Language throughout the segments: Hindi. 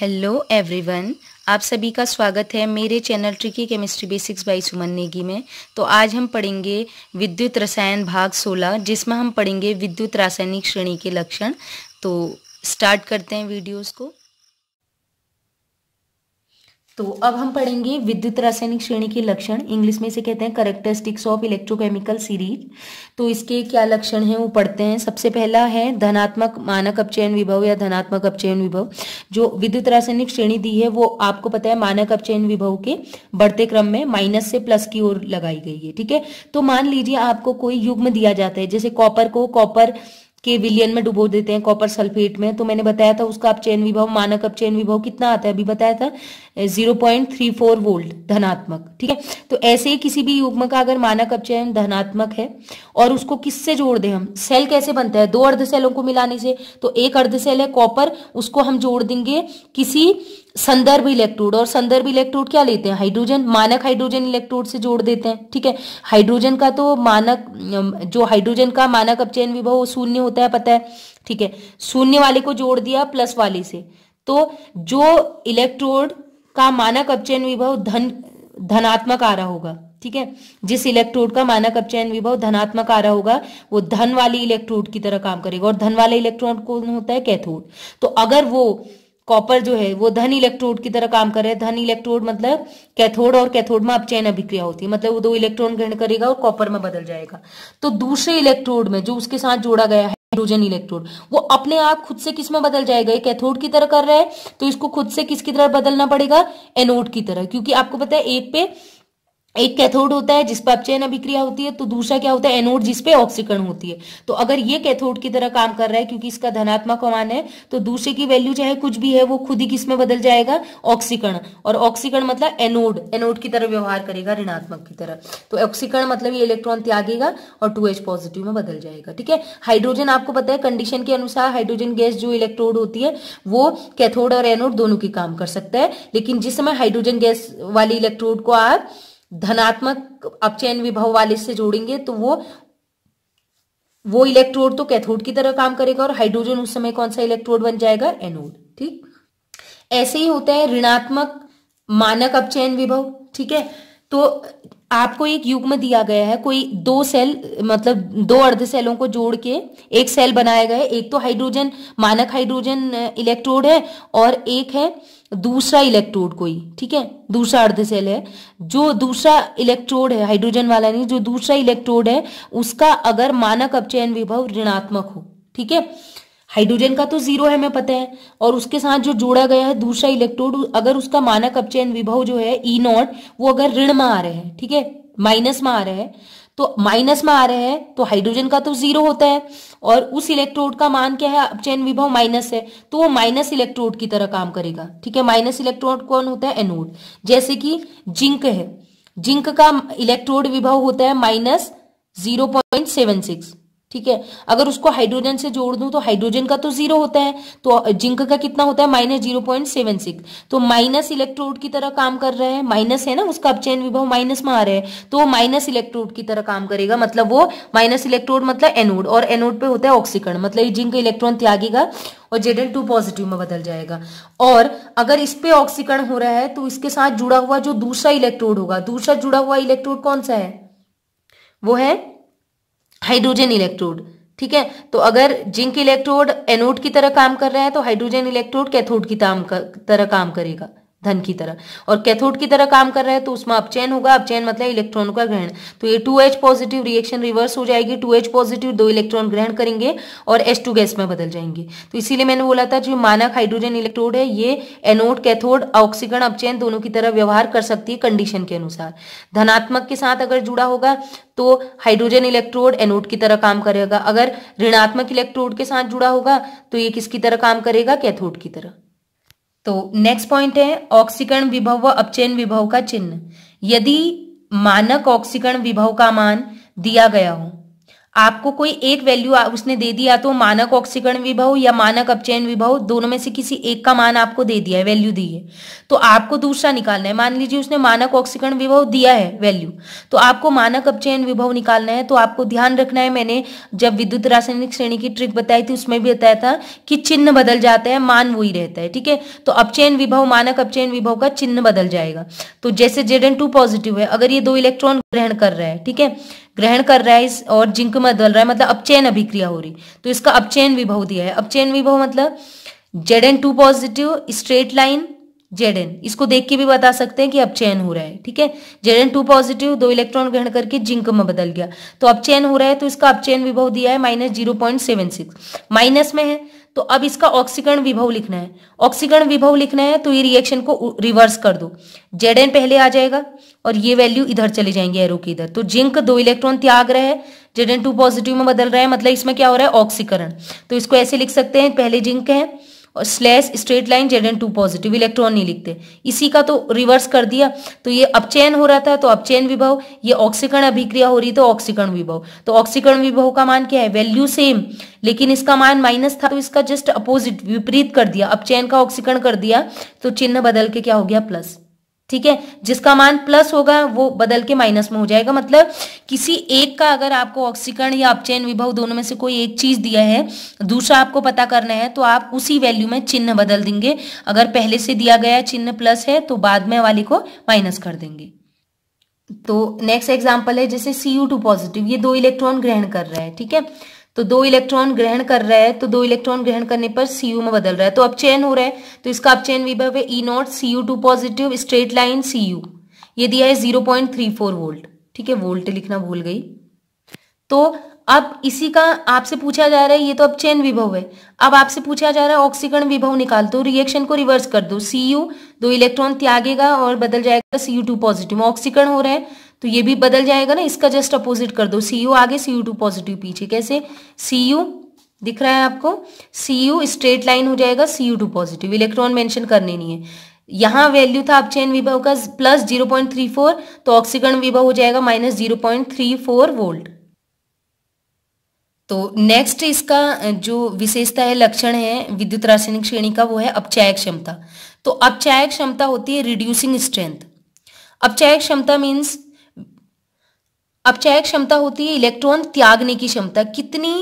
हेलो एवरीवन आप सभी का स्वागत है मेरे channel tricky chemistry basics by Suman Negi में तो आज हम पढ़ेंगे विद्युत रसायन भाग 16 जिसमें हम पढ़ेंगे विद्युत रासायनिक श्रेणी के लक्षण तो स्टार्ट करते हैं वीडियोस को तो अब हम पढ़ेंगे विद्युत रासायनिक श्रेणी के लक्षण इंग्लिश में इसे कहते हैं करेक्टरिस्टिक्स ऑफ इलेक्ट्रोकेमिकल सीरीज तो इसके क्या लक्षण हैं वो पढ़ते हैं सबसे पहला है धनात्मक मानक अपचयन विभव या धनात्मक अपचयन विभव जो विद्युत रासायनिक श्रेणी दी है वो आपको पता है मानक अपचयन विभव के बढ़ते क्रम में माइनस से प्लस की ओर लगाई गई है ठीक है तो मान लीजिए आपको कोई युग्म दिया जाता है जैसे कॉपर को कॉपर के विलियन में डुबो देते हैं कॉपर सल्फेट में तो मैंने बताया था उसका अपचयन विभव मानक अपचयन विभव कितना आता है अभी बताया था zero point three four volt धनात्मक ठीक है तो ऐसे ही किसी भी युग्म का अगर मानक अपचयन धनात्मक है और उसको किससे जोड़ दें हम सेल कैसे बनता है दो अर्ध सेलों को मिलाने से तो एक अर्ध सेल है कॉपर उसको हम जोड़ देंगे किसी संदर्भ इलेक्ट्रोड और संदर्भ इलेक्ट्रोड क्या लेते हैं हाइड्रोजन मानक हाइड्रोजन इलेक्ट्रोड से जोड़ देते हैं ठीक है हाइड्रोजन का तो मानक जो हाइड्रोजन का मानक अपचयन विभव वो शून्य होता है पता है ठीक है शून्य वाले को जोड़ दिया प्लस वाले से तो जो इलेक्ट्रोड का मानक अपचयन विभव धन धनात्मक आ रहा होगा ठीक है जिस इलेक्ट्रोड का मानक अपचयन विभव धनात्मक आ रहा होगा वो धन वाली इलेक्ट्रोड की तरह काम करेगा और धन वाले इलेक्ट्रोड कौन होता है कैथोड तो अगर वो कॉपर जो है वो धन इलेक्ट्रोड की तरह काम कर रहा है धन इलेक्ट्रोड मतलब कैथोड और कैथोड में अपचयन अभिक्रिया होती है मतलब वो दो इलेक्ट्रॉन ग्रहण करेगा और कॉपर में बदल जाएगा तो दूसरे इलेक्ट्रोड में जो उसके साथ जोड़ा गया है हाइड्रोजन इलेक्ट्रोड वो अपने आप खुद से किस में बदल जाएगा ये कैथोड की तरह कर रहा है तो इसको खुद से किसकी तरह बदलना पड़ेगा एनोड की तरह क्योंकि आपको पता है एक पे एक कैथोड होता है जिस पर अपचयन अभिक्रिया होती है तो दूसरा क्या होता है एनोड जिस पे ऑक्सीकरण होती है तो अगर ये कैथोड की तरह काम कर रहा है क्योंकि इसका धनात्मक मान है तो दूसरे की वैल्यू चाहे कुछ भी है वो खुद ही किसमें बदल जाएगा ऑक्सीकरण और ऑक्सीकरण मतलब एनोड एनोड की तरह व्यवहार करेगा ऋणात्मक की तरह तो ऑक्सीकरण मतलब ये इलेक्ट्रॉन त्यागेगा और टू पॉजिटिव में बदल जाएगा ठीक है हाइड्रोजन आपको पता है कंडीशन के अनुसार हाइड्रोजन गैस जो इलेक्ट्रोड होती है वो कैथोड और एनोड दोनों की काम कर सकता है लेकिन जिस समय हाइड्रोजन गैस वाली इलेक्ट्रोड को आप धनात्मक अपचयन विभव वाले से जोड़ेंगे तो वो वो इलेक्ट्रोड तो कैथोड की तरह काम करेगा और हाइड्रोजन उस समय कौन सा इलेक्ट्रोड बन जाएगा एनोड ठीक ऐसे ही होता है ऋणात्मक मानक अपचयन विभव ठीक है तो आपको एक युग्म दिया गया है कोई दो सेल मतलब दो अर्ध सेलों को जोड़ के एक सेल बनाया गया है एक तो हाइड्रोजन मानक हाइड्रोजन इलेक्ट्रोड है और एक है दूसरा इलेक्ट्रोड कोई ठीक है दूसरा अर्ध सेल है जो दूसरा इलेक्ट्रोड है हाइड्रोजन वाला नहीं जो दूसरा इलेक्ट्रोड है उसका अगर मानक अपचयन विभव ऋणात्मक हो ठीक है हाइड्रोजन का तो जीरो है हमें पता है और उसके साथ जो जोड़ा गया है दूसरा इलेक्ट्रोड अगर उसका मानक अपचयन विभव जो है ई e नॉट वो अगर ऋण में आ रहे हैं ठीक है माइनस में आ रहे हैं तो माइनस में आ रहे हैं तो हाइड्रोजन का तो जीरो होता है और उस इलेक्ट्रोड का मान क्या है अपचयन विभव माइनस है तो वो माइनस इलेक्ट्रोड की तरह काम करेगा ठीक है माइनस इलेक्ट्रोड कौन होता है एनोड जैसे कि जिंक है जिंक का इलेक्ट्रोड विभव होता है minus zero point seven six ठीक है अगर उसको हाइड्रोजन से जोड़ दूं तो हाइड्रोजन का तो जीरो होता है तो जिंक का कितना होता है minus zero point seven six तो माइनस इलेक्ट्रोड की तरह काम कर रहा है माइनस है ना उसका अपचयन विभव माइनस में आ रहा है तो वो माइनस इलेक्ट्रोड की तरह काम करेगा मतलब वो माइनस इलेक्ट्रोड मतलब एनोड और एनोड पे होता है ऑक्सीकरण मतलब ये जिंक इलेक्ट्रॉन त्यागेगा और जेडन टू पॉजिटिव में बदल जाएगा और अगर इस पे ऑक्सीकरण हो रहा है तो इसके साथ जुड़ा हुआ जो दूसरा इलेक्ट्रोड होगा दूसरा जुड़ा हुआ इलेक्ट्रोड कौन सा है वो है हाइड्रोजन इलेक्ट्रोड ठीक है तो अगर जिंक इलेक्ट्रोड एनोड की तरह काम कर रहा है तो हाइड्रोजन इलेक्ट्रोड कैथोड की तरह काम करेगा धन की तरह और कैथोड की तरह काम कर रहा है तो उसमें अपचैन होगा अपचैन मतलब इलेक्ट्रॉन का ग्रहण तो ये two H positive reaction reverse हो जाएगी टू एच पॉजिटिव दो इलेक्ट्रॉन ग्रहण करेंगे और एस टू गैस में बदल जाएंगे तो इसीलिए मैंने बोला था जो मानक हाइड्रोजन इलेक्ट्रोड है ये एनोड कैथोड ऑक्सीगन अपचैन दोनों की तरह व्यवहार कर सकती है कंडीशन के अनुसार धनात्मक के साथ अगर जुड़ा होगा तो हाइड्रोजन इलेक्ट्रोड एनोड की तरह काम करेगा अगर ऋणात्मक इलेक्ट्रोड के साथ जुड़ा होगा तो ये किसकी तरह काम करेगा कैथोड की तरह तो नेक्स्ट पॉइंट है ऑक्सीकरण विभव व अपचयन विभव का चिन्ह यदि मानक ऑक्सीकरण विभव का मान दिया गया हो आपको कोई एक वैल्यू उसने दे दिया तो मानक ऑक्सीकरण विभव या मानक अपचयन विभव दोनों में से किसी एक का मान आपको दे दिया है वैल्यू दी है तो आपको दूसरा निकालना है मान लीजिए उसने मानक ऑक्सीकरण विभव दिया है वैल्यू तो आपको मानक अपचयन विभव निकालना है तो आपको ध्यान रखना है मैंने जब विद्युत रासायनिक श्रेणी की ट्रिक बताई थी उसमें भी बताया था कि चिन्ह बदल जाता है मान वही रहता है ठीक है तो अपचयन विभव मानक अपचयन विभव का चिन्ह बदल जाएगा तो जैसे जेड पॉजिटिव है अगर ये दो इलेक्ट्रॉन ग्रहण कर रहा है ठीक है ग्रहण कर रहा है इस और जिंक में दल रहा है मतलब अपचयन अभिक्रिया हो रही तो इसका अपचयन विभव दिया है अपचयन विभव मतलब Z N two positive straight line Z N इसको देख के भी बता सकते हैं कि अपचयन हो रहा है ठीक है जेड एन टू पॉजिटिव दो इलेक्ट्रॉन ग्रहण करके जिंक में बदल गया तो अपचयन हो रहा है तो इसका अपचयन विभव दिया है minus zero point seven six minus में है तो अब इसका ऑक्सीकरण विभव लिखना है ऑक्सीकरण विभव लिखना है तो ये रिएक्शन को रिवर्स कर दो जेड एन पहले आ जाएगा और ये वैल्यू इधर चले जाएंगे एरो के इधर तो जिंक दो इलेक्ट्रॉन त्याग रहे हैं जेड एन टू पॉजिटिव में बदल रहा है मतलब इसमें क्या हो रहा है ऑक्सीकरण तो इसको ऐसे लिख सकते हैं पहले जिंक है और slash straight line Z N two positive electron नहीं लिखते इसी का तो रिवर्स कर दिया तो ये अपचैन हो रहा था तो अपचैन विभव ये ऑक्सीकरण अभिक्रिया हो रही तो ऑक्सीकरण विभव तो ऑक्सीकरण विभव का मान क्या है वैल्यू सेम लेकिन इसका मान माइनस था तो इसका जस्ट अपोजिट विपरीत कर दिया चैन का ऑक्सीकरण कर दिया तो चिन्ह बदल के क्या हो गया प्लस ठीक है जिसका मान प्लस होगा वो बदल के माइनस में हो जाएगा मतलब किसी एक का अगर आपको ऑक्सीकरण या अपचयन विभव दोनों में से कोई एक चीज दिया है दूसरा आपको पता करना है तो आप उसी वैल्यू में चिन्ह बदल देंगे अगर पहले से दिया गया चिन्ह प्लस है तो बाद में वाले को माइनस कर देंगे तो नेक्स्ट एग्जाम्पल है जैसे सी यू टू पॉजिटिव ये दो इलेक्ट्रॉन ग्रहण कर रहा है ठीक है तो दो इलेक्ट्रॉन ग्रहण कर रहा है तो दो इलेक्ट्रॉन ग्रहण करने पर सीयू में बदल रहा है तो अब चेन हो रहा है तो इसका अब चेन विभव है E naught C U two positive straight line C U ये दिया है zero point three four volt ठीक है वोल्ट लिखना भूल गई तो अब इसी का आपसे पूछा जा रहा है ये तो अब चैन विभव है अब आपसे पूछा जा रहा है ऑक्सीकरण विभव निकाल दो रिएक्शन को रिवर्स कर दो सी दो इलेक्ट्रॉन त्यागेगा और बदल जाएगा सी टू पॉजिटिव ऑक्सीकरण हो रहा है तो ये भी बदल जाएगा ना इसका जस्ट अपोजिट कर दो सी यू आगे सी यू टू पॉजिटिव पीछे कैसे सी यू दिख रहा है आपको सी यू स्ट्रेट लाइन हो जाएगा C U two positive electron mention करने नहीं है यहां वैल्यू था अपचैन विभव का plus zero point three four तो ऑक्सीकरण विभव हो जाएगा minus zero point three four volt तो नेक्स्ट इसका जो विशेषता है लक्षण है विद्युत रासायनिक श्रेणी का वो है अपचायक क्षमता तो अपचायक क्षमता होती है रिड्यूसिंग स्ट्रेंथ अपचायक क्षमता मीन्स अपचयक क्षमता होती है इलेक्ट्रॉन त्यागने की क्षमता कितनी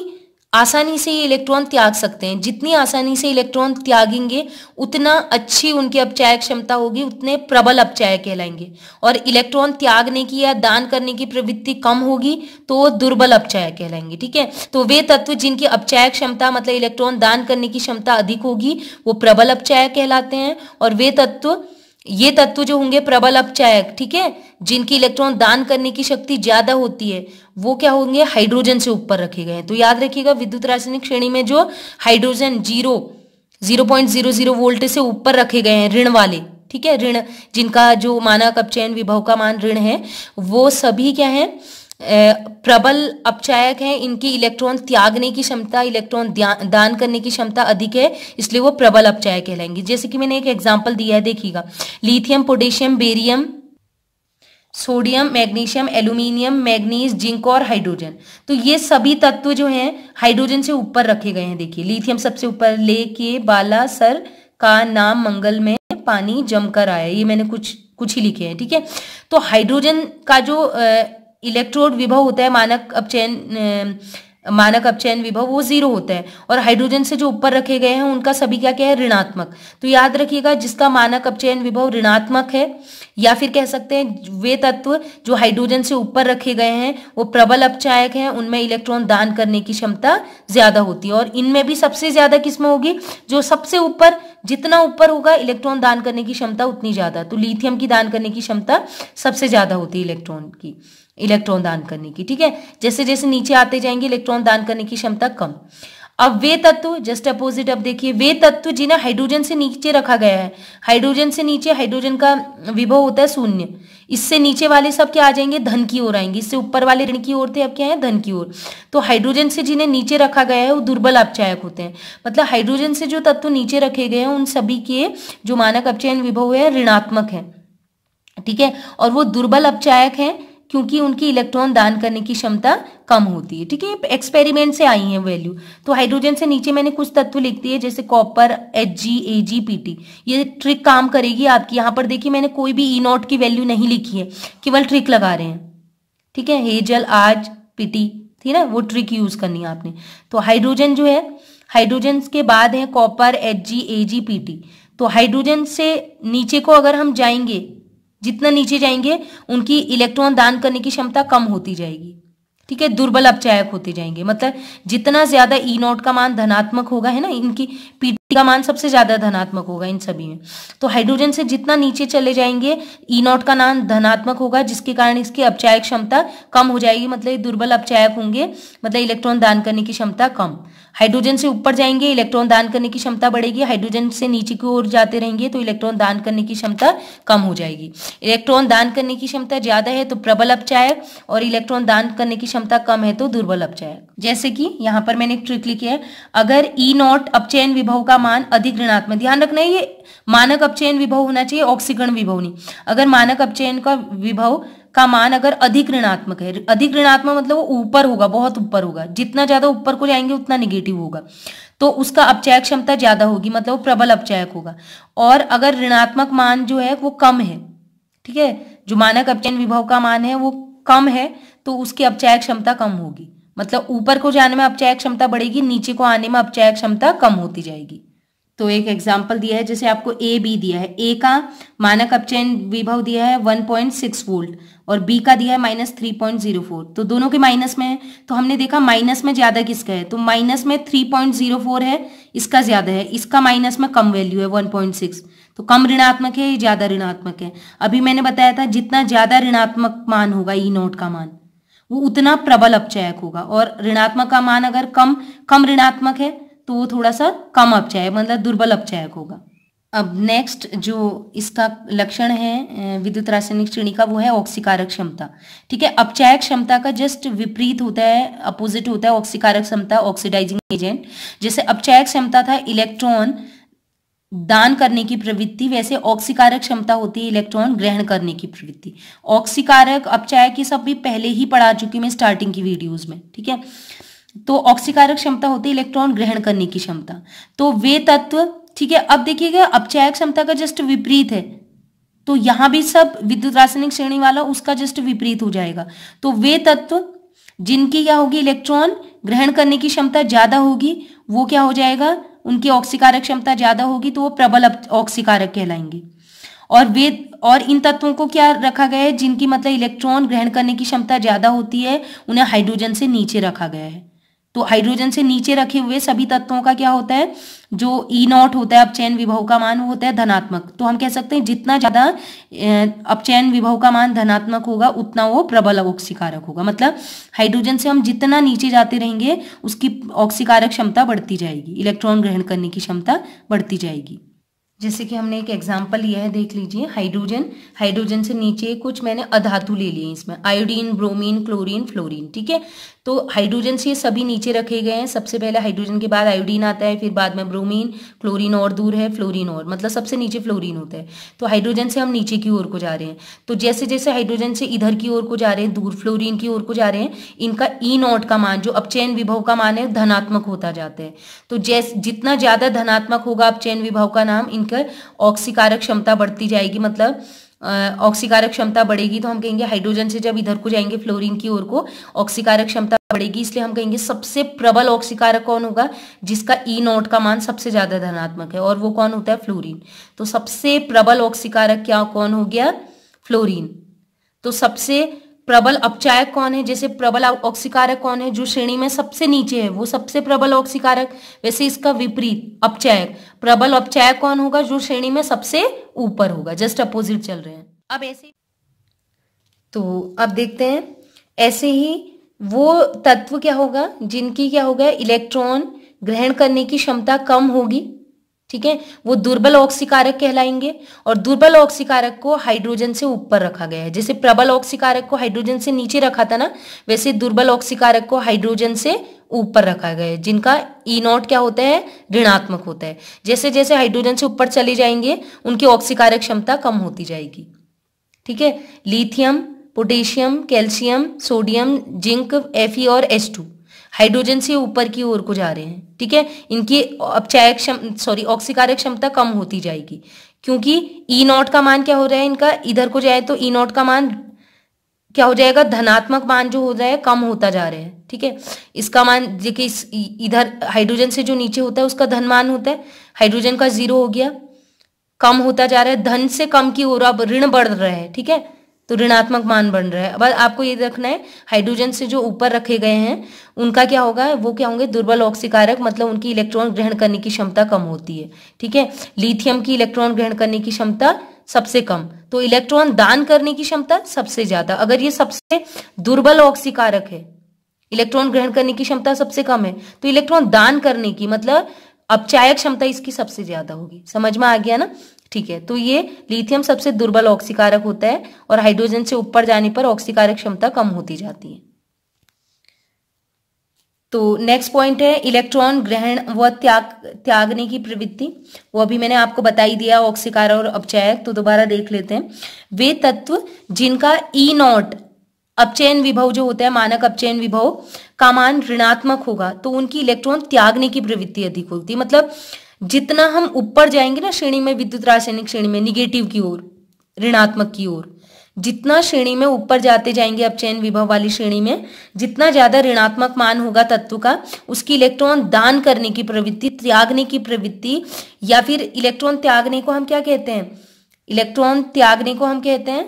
आसानी से ये इलेक्ट्रॉन त्याग सकते हैं जितनी आसानी से इलेक्ट्रॉन त्यागेंगे उतना अच्छी उनकी अपचयक क्षमता होगी उतने प्रबल अपचय कहलाएंगे और इलेक्ट्रॉन त्यागने की या दान करने की प्रवृत्ति कम होगी तो वो दुर्बल अपचय कहलाएंगे ठीक है तो वे तत्व जिनकी अपचायक क्षमता मतलब इलेक्ट्रॉन दान करने की क्षमता अधिक होगी वो प्रबल अपचय कहलाते हैं और वे तत्व ये तत्व जो होंगे प्रबल अपचायक ठीक है जिनकी इलेक्ट्रॉन दान करने की शक्ति ज्यादा होती है वो क्या होंगे हाइड्रोजन से ऊपर रखे गए तो याद रखिएगा विद्युत रासायनिक श्रेणी में जो hydrogen zero zero point zero zero volt से ऊपर रखे गए हैं ऋण वाले ठीक है ऋण जिनका जो मानक अपचयन विभव का मान ऋण है वो सभी क्या है प्रबल अपचायक हैं इनकी इलेक्ट्रॉन त्यागने की क्षमता इलेक्ट्रॉन दान करने की क्षमता अधिक है इसलिए वो प्रबल अपचायक कहलाएंगे जैसे कि मैंने एक एग्जाम्पल दिया है देखिएगा lithium potassium barium sodium magnesium aluminium manganese zinc और हाइड्रोजन तो ये सभी तत्व जो हैं हाइड्रोजन से ऊपर रखे गए हैं देखिए लिथियम सबसे ऊपर ले के बाला सर का नाम मंगल में पानी जमकर आया ये मैंने कुछ कुछ ही लिखे हैं ठीक है थीके? तो हाइड्रोजन का जो इलेक्ट्रोड विभव होता है मानक अपचयन मानक अपचयन विभव वो जीरो होता है और हाइड्रोजन से जो ऊपर रखे गए हैं उनका सभी क्या क्या है ऋणात्मक तो याद रखिएगा जिसका मानक अपचयन विभव ऋणात्मक है या फिर कह सकते हैं वे तत्व जो हाइड्रोजन से ऊपर रखे गए हैं वो प्रबल अपचायक हैं उनमें इलेक्ट्रॉन दान करने की क्षमता ज्यादा होती है और इनमें भी सबसे ज्यादा किसमें होगी जो सबसे ऊपर जितना ऊपर होगा इलेक्ट्रॉन दान करने की क्षमता उतनी ज़्यादा तो लिथियम की दान करने की क्षमता सबसे ज़्यादा होती है इलेक्ट्रॉन की इलेक्ट्रॉन दान करने की ठीक है जैसे जैसे नीचे आते जाएंगे इलेक्ट्रॉन दान करने की क्षमता कम अब वे तत्व जस्ट अपोजिट अब देखिए वे तत्व जिन्हें हाइड्रोजन से नीचे रखा गया है हाइड्रोजन से नीचे हाइड्रोजन का विभव होता है शून्य इससे नीचे वाले सब क्या आ जाएंगे धन की ओर आएंगे इससे ऊपर वाले ऋण की ओर थे अब क्या है धन की ओर तो हाइड्रोजन से जिन्हें नीचे रखा गया है वो दुर्बल अपचायक होते हैं मतलब हाइड्रोजन से जो तत्व नीचे रखे गए हैं उन सभी के जो मानक अपचयन विभव है ऋणात्मक है ठीक है और वो दुर्बल अपचायक हैं क्योंकि उनकी इलेक्ट्रॉन दान करने की क्षमता कम होती है ठीक है एक्सपेरिमेंट से आई है वैल्यू तो हाइड्रोजन से नीचे मैंने कुछ तत्व लिख दिए जैसे copper H G A G P T ये ट्रिक काम करेगी आपकी यहाँ पर देखिए मैंने कोई भी ई e नॉट की वैल्यू नहीं लिखी है केवल ट्रिक लगा रहे हैं ठीक है हेजल आज पीटी थी ना वो ट्रिक यूज करनी है आपने तो हाइड्रोजन जो है हाइड्रोजन के बाद है copper H G A G P T तो हाइड्रोजन से नीचे को अगर हम जाएंगे जितना नीचे जाएंगे उनकी इलेक्ट्रॉन दान करने की क्षमता कम होती जाएगी ठीक है दुर्बल अपचायक होते जाएंगे मतलब जितना ज्यादा ई e नोट का मान धनात्मक होगा है ना इनकी पीटी का मान सबसे ज्यादा धनात्मक होगा इन सभी में तो हाइड्रोजन से जितना नीचे चले जाएंगे ई e नोट का मान धनात्मक होगा जिसके कारण इसकी अपचायक क्षमता कम हो जाएगी मतलब दुर्बल अपचायक होंगे मतलब इलेक्ट्रॉन दान करने की क्षमता कम हाइड्रोजन से ऊपर जाएंगे इलेक्ट्रॉन दान करने की क्षमता बढ़ेगी हाइड्रोजन से नीचे की ओर जाते रहेंगे तो इलेक्ट्रॉन दान करने की क्षमता कम हो जाएगी इलेक्ट्रॉन दान करने की क्षमता ज्यादा है तो प्रबल अपचायक और इलेक्ट्रॉन दान करने की क्षमता कम है तो दुर्बल अपचायक जैसे कि यहाँ पर मैंने एक ट्रिक लिखी है अगर ई e नॉट अपचयन विभव का मान अधिक ऋणात्मक ध्यान रखना है ये मानक अपचयन विभव होना चाहिए ऑक्सीकरण विभव नहीं अगर मानक अपचयन का विभव का मान अगर अधिक ऋणात्मक है अधिक ऋणात्मक मतलब वो ऊपर होगा बहुत ऊपर होगा जितना ज्यादा ऊपर को जाएंगे उतना निगेटिव होगा तो उसका अपचयक क्षमता ज्यादा होगी मतलब वो प्रबल अपचायक होगा और अगर ऋणात्मक मान जो है वो कम है ठीक है जो मानक अपचयन विभव का मान है वो कम है तो उसकी अपचयक क्षमता कम होगी मतलब ऊपर को जाने में अपचयक क्षमता बढ़ेगी नीचे को आने में अपचयक क्षमता कम होती जाएगी तो एक एग्जाम्पल दिया है जैसे आपको ए बी दिया है ए का मानक अपचयन विभव दिया है 1.6 वोल्ट और बी का दिया है minus three point zero four तो दोनों के माइनस में है तो हमने देखा माइनस में ज्यादा किसका है तो माइनस में थ्री पॉइंट जीरो फोर है इसका ज्यादा है इसका माइनस में कम वैल्यू है वन पॉइंट सिक्स तो कम ऋणात्मक है ये ज्यादा ऋणात्मक है अभी मैंने बताया था जितना ज्यादा ऋणात्मक मान होगा ई e नोट का मान वो उतना प्रबल अपचयक होगा और ऋणात्मक का मान अगर कम कम ऋणात्मक है तो वो थोड़ा सा कम अपचायक मतलब दुर्बल अपचायक होगा अब नेक्स्ट जो इसका लक्षण है विद्युत रासायनिक श्रेणी का वो है ऑक्सीकारक क्षमता ठीक है अपचायक क्षमता का जस्ट विपरीत होता है अपोजिट होता है ऑक्सीकारक क्षमता ऑक्सीडाइजिंग एजेंट जैसे अपचायक क्षमता था इलेक्ट्रॉन दान करने की प्रवृत्ति वैसे ऑक्सीकारक क्षमता होती है इलेक्ट्रॉन ग्रहण करने की प्रवृत्ति ऑक्सीकारक अपचायक ये सब भी पहले ही पढ़ा चुकी मैं स्टार्टिंग की वीडियोज में ठीक है तो ऑक्सीकारक क्षमता होती है इलेक्ट्रॉन ग्रहण करने की क्षमता तो वे तत्व ठीक है अब देखिएगा अपचायक क्षमता का जस्ट विपरीत है तो यहां भी सब विद्युत रासायनिक श्रेणी वाला उसका जस्ट विपरीत हो जाएगा तो वे तत्व जिनकी क्या होगी इलेक्ट्रॉन ग्रहण करने की क्षमता ज्यादा होगी वो क्या हो जाएगा उनकी ऑक्सीकारक क्षमता ज्यादा होगी तो वो प्रबल ऑक्सीकारक कहलाएंगे और वे और इन तत्वों को क्या रखा गया है जिनकी मतलब इलेक्ट्रॉन ग्रहण करने की क्षमता ज्यादा होती है उन्हें हाइड्रोजन से नीचे रखा गया है तो हाइड्रोजन से नीचे रखे हुए सभी तत्वों का क्या होता है जो ई e नॉट होता है अपचयन विभव का मान होता है धनात्मक तो हम कह सकते हैं जितना ज्यादा अपचयन विभव का मान धनात्मक होगा उतना वो प्रबल ऑक्सीकारक होगा मतलब हाइड्रोजन से हम जितना नीचे जाते रहेंगे उसकी ऑक्सीकारक क्षमता बढ़ती जाएगी इलेक्ट्रॉन ग्रहण करने की क्षमता बढ़ती जाएगी जैसे कि हमने एक एग्जाम्पल लिया है देख लीजिए हाइड्रोजन हाइड्रोजन से नीचे कुछ मैंने अधातु ले लिए इसमें आयोडीन ब्रोमीन क्लोरीन फ्लोरीन ठीक है तो हाइड्रोजन से सभी नीचे रखे गए हैं सबसे पहले हाइड्रोजन के बाद आयोडीन आता है फिर बाद में ब्रोमीन क्लोरीन और दूर है फ्लोरीन और मतलब सबसे नीचे फ्लोरीन होता है तो हाइड्रोजन से हम नीचे की ओर को जा रहे हैं तो जैसे जैसे हाइड्रोजन से इधर की ओर को जा रहे हैं दूर फ्लोरीन की ओर को जा रहे हैं इनका ई e नॉट का मान जो अपचैन विभव का मान है धनात्मक होता जाता है तो जैसे जितना ज़्यादा धनात्मक होगा अपचैन विभव का नाम इनका ऑक्सीकारक क्षमता बढ़ती जाएगी मतलब ऑक्सीकारक क्षमता बढ़ेगी तो हम कहेंगे हाइड्रोजन से जब इधर को जाएंगे फ्लोरीन की ओर को ऑक्सीकारक क्षमता बढ़ेगी इसलिए हम कहेंगे सबसे प्रबल ऑक्सीकारक कौन होगा जिसका ई e नोट का मान सबसे ज्यादा धनात्मक है और वो कौन होता है फ्लोरीन तो सबसे प्रबल ऑक्सीकारक क्या कौन हो गया फ्लोरीन तो सबसे प्रबल अपचायक कौन है जैसे प्रबल ऑक्सीकारक कौन है जो श्रेणी में सबसे नीचे है वो सबसे प्रबल ऑक्सीकारक वैसे इसका विपरीत अपचायक प्रबल अपचायक कौन होगा जो श्रेणी में सबसे ऊपर होगा जस्ट अपोजिट चल रहे हैं अब ऐसे तो अब देखते हैं ऐसे ही वो तत्व क्या होगा जिनकी क्या होगा इलेक्ट्रॉन ग्रहण करने की क्षमता कम होगी ठीक है वो दुर्बल ऑक्सीकारक कहलाएंगे और दुर्बल ऑक्सीकारक को हाइड्रोजन से ऊपर रखा गया है जैसे प्रबल ऑक्सीकारक को हाइड्रोजन से नीचे रखा था ना वैसे दुर्बल ऑक्सीकारक को हाइड्रोजन से ऊपर रखा गया है जिनका ई e नॉट क्या होता है ऋणात्मक होता है जैसे जैसे हाइड्रोजन से ऊपर चले जाएंगे उनकी ऑक्सीकारक क्षमता कम होती जाएगी ठीक है lithium potassium calcium sodium zinc F और एस टू हाइड्रोजन से ऊपर की ओर को जा रहे हैं ठीक है इनकी अपचायक क्षम सॉरी ऑक्सीकारक क्षमता कम होती जाएगी क्योंकि ई नॉट का मान क्या हो रहा है इनका इधर को जाए तो ई नॉट का मान क्या हो जाएगा धनात्मक मान जो हो जाए कम होता जा रहा है ठीक है इसका मान देखिए इस इधर हाइड्रोजन से जो नीचे होता है उसका धन मान होता है हाइड्रोजन का जीरो हो गया कम होता जा रहा है धन से कम की ओर अब ऋण बढ़ रहा है ठीक है तो ऋणात्मक मान बन रहा है अब आपको ये रखना है हाइड्रोजन से जो ऊपर रखे गए हैं उनका क्या होगा वो क्या होंगे दुर्बल ऑक्सीकारक मतलब उनकी इलेक्ट्रॉन ग्रहण करने की क्षमता कम होती है ठीक है लिथियम की इलेक्ट्रॉन ग्रहण करने की क्षमता सबसे कम तो इलेक्ट्रॉन दान करने की क्षमता सबसे ज्यादा अगर ये सबसे दुर्बल ऑक्सीकारक है इलेक्ट्रॉन ग्रहण करने की क्षमता सबसे कम है तो इलेक्ट्रॉन दान करने की मतलब अपचायक क्षमता इसकी सबसे ज्यादा होगी समझ में आ गया ना ठीक है तो ये लिथियम सबसे दुर्बल ऑक्सीकारक होता है और हाइड्रोजन से ऊपर जाने पर ऑक्सीकारक क्षमता कम होती जाती है तो नेक्स्ट पॉइंट है इलेक्ट्रॉन ग्रहण व त्याग त्यागने की प्रवृत्ति वो अभी मैंने आपको बताई दिया ऑक्सीकार और अपचायक तो दोबारा देख लेते हैं वे तत्व जिनका ई e नॉट अपचयन विभव जो होता है मानक अपचयन विभव का मान ऋणात्मक होगा तो उनकी इलेक्ट्रॉन त्यागने की प्रवृत्ति अधिक होती है मतलब जितना हम ऊपर जाएंगे ना श्रेणी में विद्युत रासायनिक श्रेणी में निगेटिव की ओर ऋणात्मक की ओर जितना श्रेणी में ऊपर जाते जाएंगे अपचयन विभव वाली श्रेणी में जितना ज्यादा ऋणात्मक मान होगा तत्व का उसकी इलेक्ट्रॉन दान करने की प्रवृत्ति त्यागने की प्रवृत्ति या फिर इलेक्ट्रॉन त्यागने को हम क्या कहते हैं इलेक्ट्रॉन त्यागने को हम कहते हैं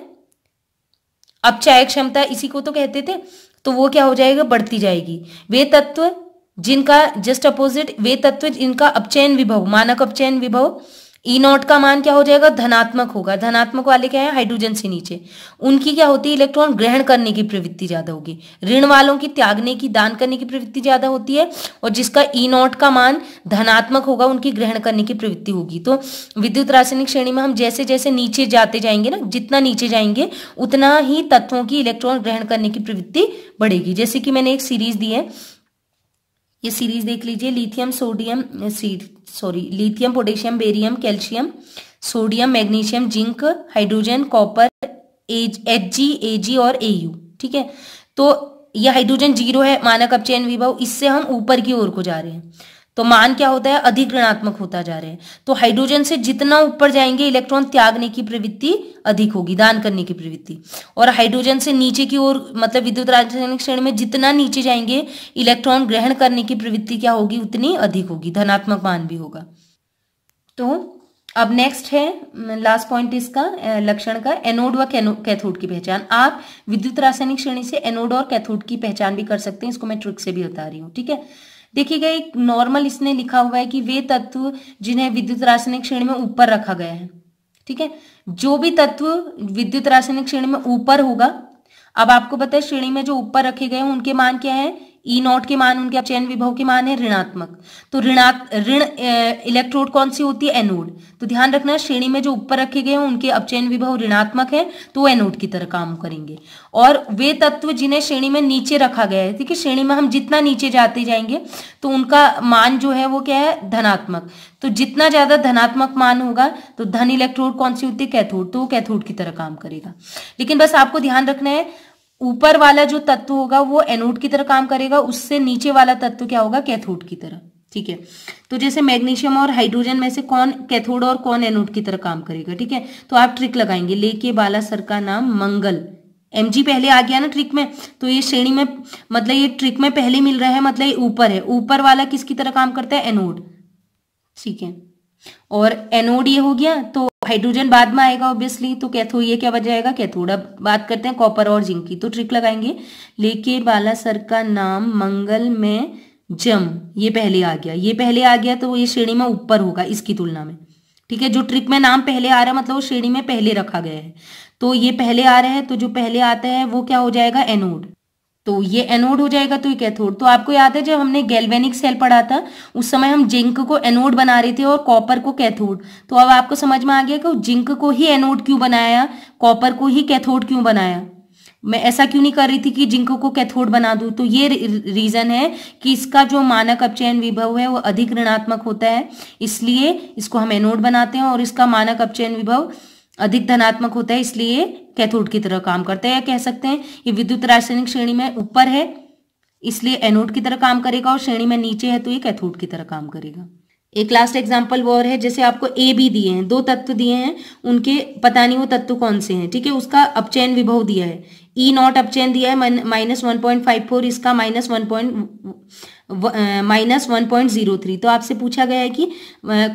अपचाय क्षमता इसी को तो कहते थे तो वो क्या हो जाएगा बढ़ती जाएगी वे तत्व जिनका जस्ट अपोजिट वे तत्व इनका अपचयन विभव मानक अपचयन विभव ई e नॉट का मान क्या हो जाएगा धनात्मक होगा धनात्मक वाले क्या है हाइड्रोजन से नीचे उनकी क्या होती है इलेक्ट्रॉन ग्रहण करने की प्रवृत्ति ज्यादा होगी ऋण वालों की त्यागने की दान करने की प्रवृत्ति ज्यादा होती है और जिसका ई e नॉट का मान धनात्मक होगा उनकी ग्रहण करने की प्रवृत्ति होगी तो विद्युत रासायनिक श्रेणी में हम जैसे जैसे नीचे जाते जाएंगे ना जितना नीचे जाएंगे उतना ही तत्वों की इलेक्ट्रॉन ग्रहण करने की प्रवृत्ति बढ़ेगी जैसे कि मैंने एक सीरीज दी है ये सीरीज देख लीजिए lithium sodium sorry lithium potassium barium calcium sodium magnesium zinc hydrogen copper H G A G और ए यू ठीक है तो यह हाइड्रोजन जीरो है मानक अपचयन विभव इससे हम ऊपर की ओर को जा रहे हैं तो मान क्या होता है अधिक ऋणात्मक होता जा रहा है तो हाइड्रोजन से जितना ऊपर जाएंगे इलेक्ट्रॉन त्यागने की प्रवृत्ति अधिक होगी दान करने की प्रवृत्ति और हाइड्रोजन से नीचे की ओर मतलब विद्युत रासायनिक श्रेणी में जितना नीचे जाएंगे इलेक्ट्रॉन ग्रहण करने की प्रवृत्ति क्या होगी उतनी अधिक होगी धनात्मक मान भी होगा तो अब नेक्स्ट है लास्ट पॉइंट इसका लक्षण का एनोड व कैथोड की पहचान आप विद्युत रासायनिक श्रेणी से एनोड और कैथोड की पहचान भी कर सकते हैं इसको मैं ट्रिक से भी बता रही हूँ ठीक है देखिएगा एक नॉर्मल इसने लिखा हुआ है कि वे तत्व जिन्हें विद्युत रासायनिक श्रेणी में ऊपर रखा गया है ठीक है जो भी तत्व विद्युत रासायनिक श्रेणी में ऊपर होगा अब आपको पता है श्रेणी में जो ऊपर रखे गए हैं उनके मान क्या है ई e नॉट के मान उनके चयन विभव के मान है ऋणात्मक तो ऋणात ऋण इलेक्ट्रोड कौन सी होती है एनोड तो ध्यान रखना श्रेणी में जो ऊपर रखे गए हैं उनके अपचयन विभव ऋणात्मक है तो एनोड की तरह काम करेंगे और वे तत्व जिन्हें श्रेणी में नीचे रखा गया है ठीक है श्रेणी में हम जितना नीचे जाते जाएंगे तो उनका मान जो है वो क्या है धनात्मक तो जितना ज्यादा धनात्मक मान होगा तो धन इलेक्ट्रोड कौन सी होती है कैथोड तो वो कैथोड की तरह काम करेगा लेकिन बस आपको ध्यान रखना है ऊपर वाला जो तत्व होगा वो एनोड की तरह काम करेगा उससे नीचे वाला तत्व क्या होगा कैथोड की तरह ठीक है तो जैसे मैग्नीशियम और हाइड्रोजन में से कौन कैथोड और कौन एनोड की तरह काम करेगा ठीक है तो आप ट्रिक लगाएंगे लेके बाला सर का नाम मंगल एम पहले आ गया ना ट्रिक में तो ये श्रेणी में मतलब ये ट्रिक में पहले मिल रहा है मतलब ये ऊपर है ऊपर वाला किसकी तरह काम करता है एनोड ठीक है और एनोड ये हो गया तो हाइड्रोजन बाद में आएगा ऑब्वियसली तो कैथो ये क्या बच जाएगा कैथोड अब बात करते हैं कॉपर और जिंक की तो ट्रिक लगाएंगे लेके बाला सर का नाम मंगल में जम ये पहले आ गया ये पहले आ गया तो ये श्रेणी में ऊपर होगा इसकी तुलना में ठीक है जो ट्रिक में नाम पहले आ रहा है मतलब वो श्रेणी में पहले रखा गया है तो ये पहले आ रहा है तो जो पहले आता है वो क्या हो जाएगा एनोड तो ये एनोड हो जाएगा तो ये कैथोड तो आपको याद है जब हमने गैल्वेनिक सेल पढ़ा था उस समय हम जिंक को एनोड बना रहे थे और कॉपर को कैथोड तो अब आपको समझ में आ गया कि जिंक को ही एनोड क्यों बनाया कॉपर को ही कैथोड क्यों बनाया मैं ऐसा क्यों नहीं कर रही थी कि जिंक को कैथोड बना दूं तो ये रीजन है कि इसका जो मानक अपचयन विभव है वो अधिक ऋणात्मक होता है इसलिए इसको हम एनोड बनाते हैं और इसका मानक अपचयन विभव अधिक धनात्मक होता है इसलिए कैथोड की तरह काम करता है या कह सकते हैं ये विद्युत रासायनिक श्रेणी में ऊपर है इसलिए एनोड की तरह काम करेगा और श्रेणी में नीचे है तो ये कैथोड की तरह काम करेगा एक लास्ट एग्जाम्पल वो है जैसे आपको ए भी दिए हैं दो तत्व दिए हैं उनके पता नहीं वो तत्व कौन से हैं ठीक है उसका अपचैन विभव दिया है ई नॉट अपचैन दिया है minus one point five four इसका minus one point minus one point zero three तो आपसे पूछा गया है कि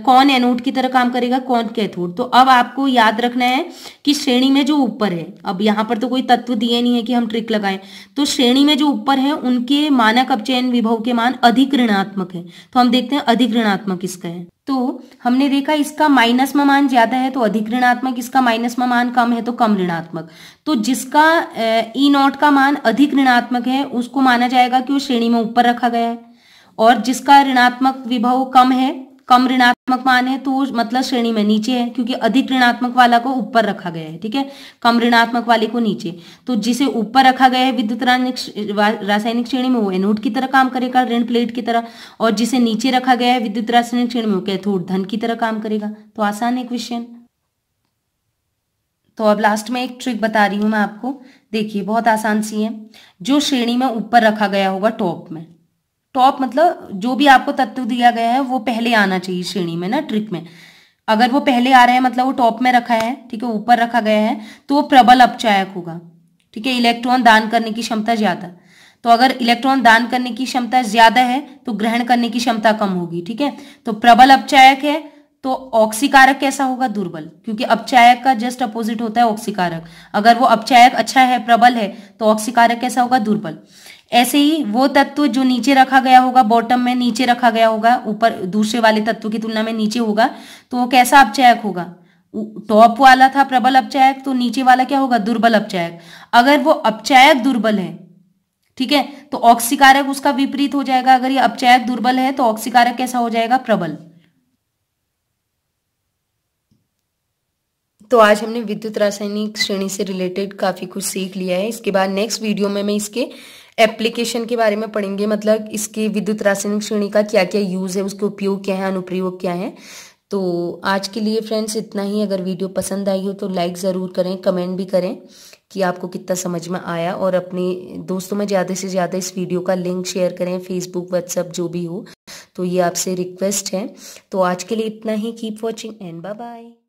कौन एनोड की तरह काम करेगा कौन कैथोड तो अब आपको याद रखना है कि श्रेणी में जो ऊपर है अब यहां पर तो कोई तत्व दिए नहीं है कि हम ट्रिक लगाएं तो श्रेणी में जो ऊपर है उनके मानक अपचयन विभव के मान अधिक ऋणात्मक है तो हम देखते हैं अधिक ऋणात्मक इसका है तो हमने देखा इसका माइनस में मान ज्यादा है तो अधिक ऋणात्मक इसका माइनस में मान कम है तो कम ऋणात्मक तो जिसका ई नॉट e का मान अधिक ऋणात्मक है उसको माना जाएगा कि वो श्रेणी में ऊपर रखा गया है और जिसका ऋणात्मक विभव कम है कम ऋणात्मक मान है तो मतलब श्रेणी में नीचे है क्योंकि अधिक ऋणात्मक वाला को ऊपर रखा गया है ठीक है कम ऋणात्मक वाले को नीचे तो जिसे ऊपर रखा गया है विद्युत रासायनिक श्रेणी में वो एनोड की तरह काम करेगा ऋण प्लेट की तरह और जिसे नीचे रखा गया है विद्युत रासायनिक श्रेणी में वो कैथोड धन की तरह काम करेगा तो आसान है क्वेश्चन तो अब लास्ट में एक ट्रिक बता रही हूं मैं आपको देखिए बहुत आसान सी है जो श्रेणी में ऊपर रखा गया होगा टॉप में टॉप मतलब जो भी आपको तत्व दिया गया है वो पहले आना चाहिए श्रेणी में ना ट्रिक में अगर वो पहले आ रहा है मतलब वो टॉप में रखा है ठीक है ऊपर रखा गया है तो वो प्रबल अपचायक होगा ठीक है इलेक्ट्रॉन दान करने की क्षमता ज्यादा तो अगर इलेक्ट्रॉन दान करने की क्षमता ज्यादा है तो ग्रहण करने की क्षमता कम होगी ठीक है तो प्रबल अपचायक है तो ऑक्सीकारक कैसा होगा दुर्बल क्योंकि अपचायक का जस्ट अपोजिट होता है ऑक्सीकारक अगर वो अपचायक अच्छा है प्रबल है तो ऑक्सीकारक कैसा होगा दुर्बल ऐसे ही वो तत्व जो नीचे रखा गया होगा बॉटम में नीचे रखा गया होगा ऊपर दूसरे वाले तत्व की तुलना में नीचे होगा तो वो कैसा अपचायक होगा टॉप वाला था प्रबल अपचायक तो नीचे वाला क्या होगा दुर्बल अपचायक अगर वो अपचायक दुर्बल है ठीक है तो ऑक्सीकारक उसका विपरीत हो जाएगा अगर ये अपचायक दुर्बल है तो ऑक्सीकारक कैसा हो जाएगा प्रबल तो आज हमने विद्युत रासायनिक श्रेणी से रिलेटेड काफी कुछ सीख लिया है इसके बाद नेक्स्ट वीडियो में मैं इसके एप्लीकेशन के बारे में पढ़ेंगे मतलब इसके विद्युत रासायनिक श्रेणी का क्या क्या यूज़ है उसके उपयोग क्या है अनुप्रयोग क्या है तो आज के लिए फ्रेंड्स इतना ही अगर वीडियो पसंद आई हो तो लाइक ज़रूर करें कमेंट भी करें कि आपको कितना समझ में आया और अपने दोस्तों में ज़्यादा से ज़्यादा इस वीडियो का लिंक शेयर करें फेसबुक व्हाट्सअप जो भी हो तो ये आपसे रिक्वेस्ट है तो आज के लिए इतना ही keep watching and bye bye